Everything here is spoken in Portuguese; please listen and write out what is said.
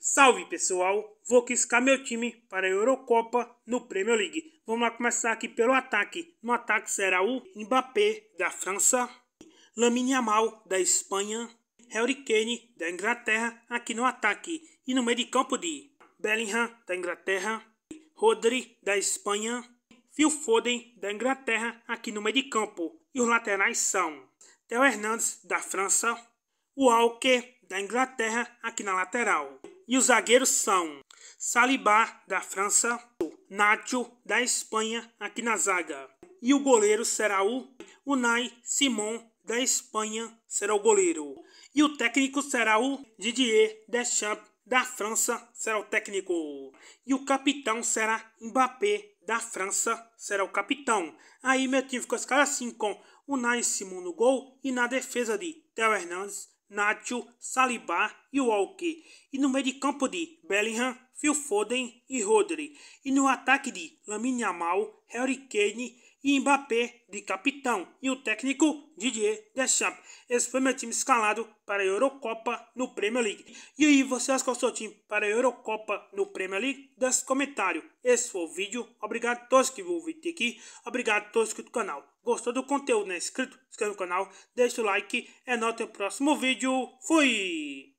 Salve pessoal, vou quiscar meu time para a Eurocopa no Premier League. Vamos lá começar aqui pelo ataque. No ataque será o Mbappé da França, Lamine Yamal da Espanha, Harry Kane da Inglaterra aqui no ataque. E no meio de campo de Bellingham da Inglaterra, Rodri da Espanha, Phil Foden da Inglaterra aqui no meio de campo. E os laterais são Theo Hernandes da França, Walker da Inglaterra aqui na lateral e os zagueiros são Saliba, da França, Nacho, da Espanha, aqui na zaga. E o goleiro será o Unai Simon, da Espanha, será o goleiro. E o técnico será o Didier Deschamps, da França, será o técnico. E o capitão será Mbappé, da França, será o capitão. Aí meu time ficou escalado assim com Unai Simon no gol e na defesa de Theo Hernandes, Nacho, Saliba e Walker. E no meio de campo de Bellingham, Phil Foden e Rodri. E no ataque de Lamine Yamal, Harry Kane e Mbappé de capitão. E o técnico Didier Deschamps. Esse foi meu time escalado para a Eurocopa no Premier League. E aí, você acha qual é o seu time para a Eurocopa no Premier League? Deixe comentário. Esse foi o vídeo. Obrigado a todos que vão vir aqui. Obrigado a todos que no canal. Gostou do conteúdo, né? Inscrito, inscreva no canal, deixa o like. É até o próximo vídeo. Fui!